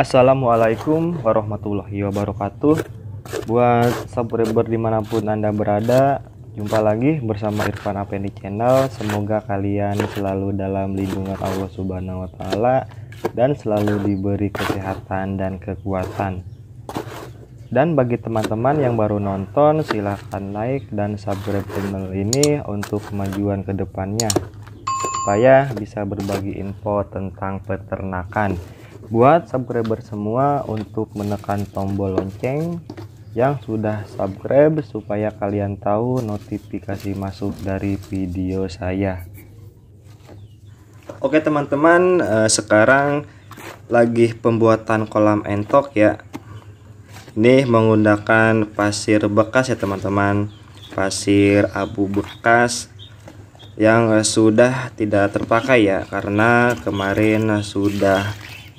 Assalamualaikum warahmatullahi wabarakatuh Buat subscriber dimanapun Anda berada Jumpa lagi bersama Irfan Apendi Channel Semoga kalian selalu dalam lindungan Allah Subhanahu Wa Taala Dan selalu diberi kesehatan dan kekuatan dan bagi teman-teman yang baru nonton, silahkan like dan subscribe channel ini untuk kemajuan kedepannya. Supaya bisa berbagi info tentang peternakan buat subscriber semua untuk menekan tombol lonceng yang sudah subscribe supaya kalian tahu notifikasi masuk dari video saya. Oke teman-teman, eh, sekarang lagi pembuatan kolam entok ya. Ini menggunakan pasir bekas ya teman-teman. Pasir abu bekas yang sudah tidak terpakai ya karena kemarin sudah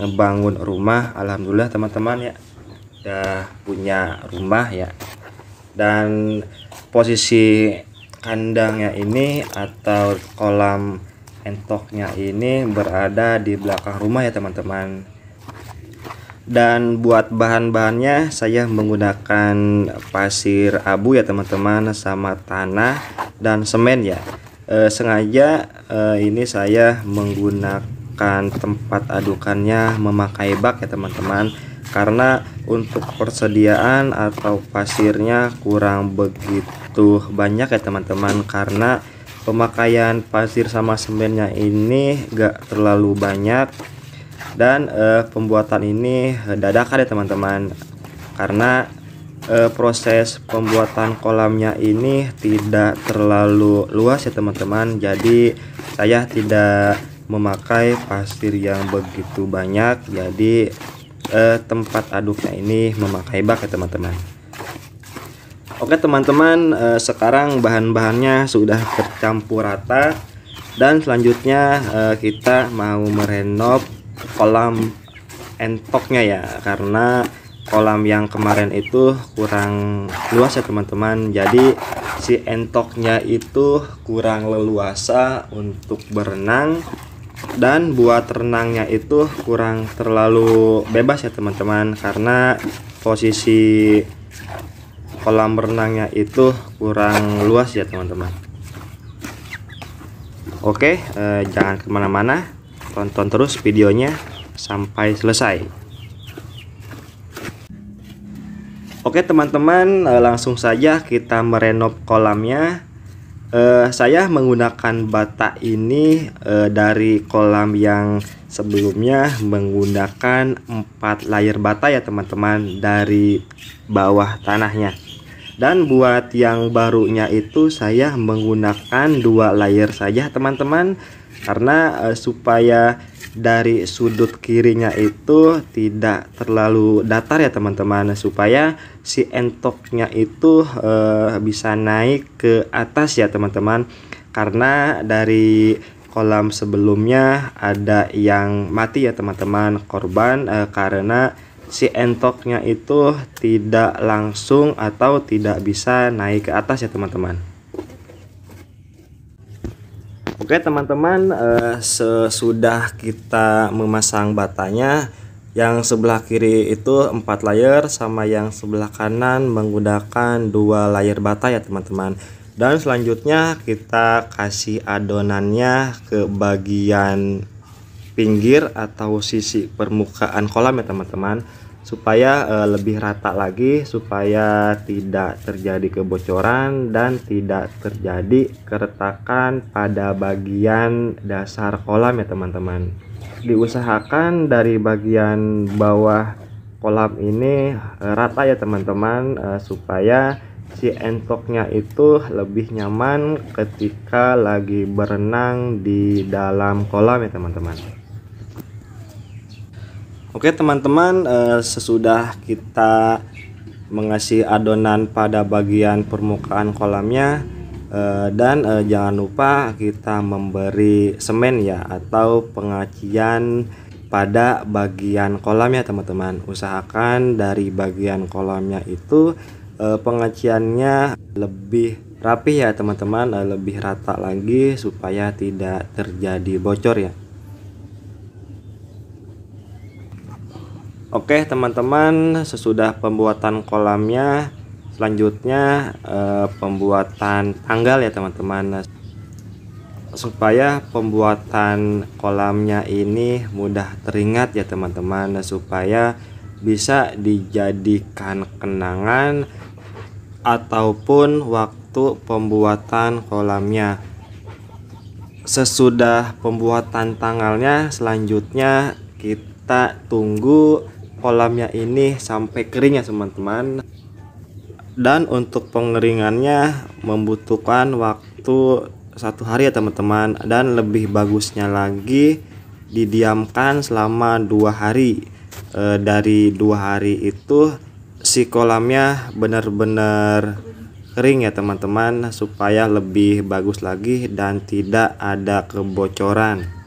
ngebangun rumah alhamdulillah teman-teman ya udah punya rumah ya dan posisi kandangnya ini atau kolam entoknya ini berada di belakang rumah ya teman-teman dan buat bahan-bahannya saya menggunakan pasir abu ya teman-teman sama tanah dan semen ya e, sengaja e, ini saya menggunakan tempat adukannya memakai bak ya teman-teman karena untuk persediaan atau pasirnya kurang begitu banyak ya teman-teman karena pemakaian pasir sama semennya ini gak terlalu banyak dan eh, pembuatan ini dadakan ya teman-teman karena eh, proses pembuatan kolamnya ini tidak terlalu luas ya teman-teman jadi saya tidak memakai pasir yang begitu banyak jadi eh, tempat aduknya ini memakai bak ya teman-teman Oke teman-teman eh, sekarang bahan-bahannya sudah tercampur rata dan selanjutnya eh, kita mau merenov kolam entoknya ya karena kolam yang kemarin itu kurang luas ya teman-teman jadi si entoknya itu kurang leluasa untuk berenang dan buat renangnya itu kurang terlalu bebas ya teman-teman karena posisi kolam renangnya itu kurang luas ya teman-teman oke eh, jangan kemana-mana tonton terus videonya sampai selesai oke teman-teman eh, langsung saja kita merenov kolamnya uh, saya menggunakan bata ini uh, dari kolam yang sebelumnya menggunakan empat layer bata ya teman-teman dari bawah tanahnya dan buat yang barunya itu saya menggunakan dua layer saja teman-teman karena uh, supaya dari sudut kirinya itu tidak terlalu datar ya teman-teman supaya si entoknya itu uh, bisa naik ke atas ya teman-teman karena dari kolam sebelumnya ada yang mati ya teman-teman korban uh, karena si entoknya itu tidak langsung atau tidak bisa naik ke atas ya teman-teman Oke teman-teman eh, sesudah kita memasang batanya yang sebelah kiri itu empat layer sama yang sebelah kanan menggunakan dua layer bata ya teman-teman dan selanjutnya kita kasih adonannya ke bagian pinggir atau sisi permukaan kolam ya teman-teman supaya uh, lebih rata lagi supaya tidak terjadi kebocoran dan tidak terjadi keretakan pada bagian dasar kolam ya teman-teman diusahakan dari bagian bawah kolam ini uh, rata ya teman-teman uh, supaya si entoknya itu lebih nyaman ketika lagi berenang di dalam kolam ya teman-teman Oke teman-teman eh, sesudah kita mengasih adonan pada bagian permukaan kolamnya eh, dan eh, jangan lupa kita memberi semen ya atau pengacian pada bagian kolamnya teman-teman usahakan dari bagian kolamnya itu pengaciannya lebih rapi ya teman-teman lebih rata lagi supaya tidak terjadi bocor ya Oke teman-teman sesudah pembuatan kolamnya selanjutnya eh, pembuatan tanggal ya teman-teman supaya pembuatan kolamnya ini mudah teringat ya teman-teman supaya bisa dijadikan kenangan ataupun waktu pembuatan kolamnya sesudah pembuatan tanggalnya selanjutnya kita tunggu kolamnya ini sampai kering ya teman-teman dan untuk pengeringannya membutuhkan waktu satu hari ya teman-teman dan lebih bagusnya lagi didiamkan selama dua hari e, dari dua hari itu si kolamnya benar-benar kering ya teman-teman supaya lebih bagus lagi dan tidak ada kebocoran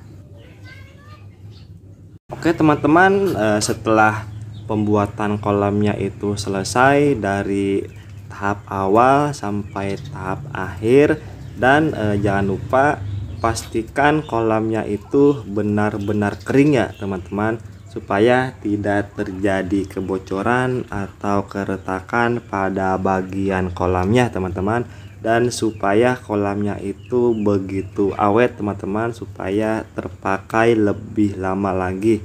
Oke teman-teman eh, setelah pembuatan kolamnya itu selesai dari tahap awal sampai tahap akhir dan eh, jangan lupa pastikan kolamnya itu benar-benar kering ya teman-teman supaya tidak terjadi kebocoran atau keretakan pada bagian kolamnya teman-teman dan supaya kolamnya itu begitu awet teman-teman supaya terpakai lebih lama lagi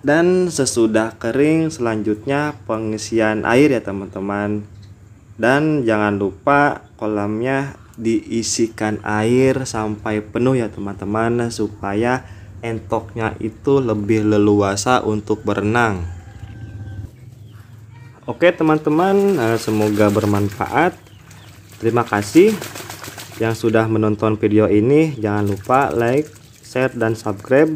dan sesudah kering selanjutnya pengisian air ya teman-teman dan jangan lupa kolamnya diisikan air sampai penuh ya teman-teman supaya entoknya itu lebih leluasa untuk berenang. Oke teman-teman, eh, semoga bermanfaat. Terima kasih yang sudah menonton video ini. Jangan lupa like, share, dan subscribe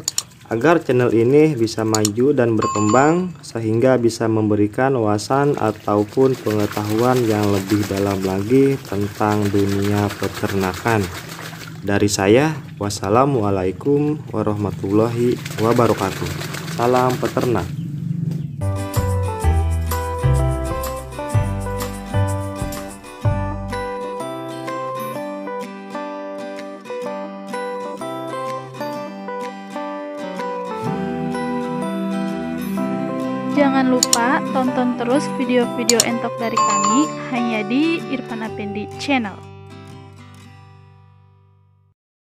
agar channel ini bisa maju dan berkembang sehingga bisa memberikan wawasan ataupun pengetahuan yang lebih dalam lagi tentang dunia peternakan. Dari saya, wassalamualaikum warahmatullahi wabarakatuh. Salam peternak. Jangan lupa tonton terus video-video entok dari kami hanya di Irfan Apendi Channel.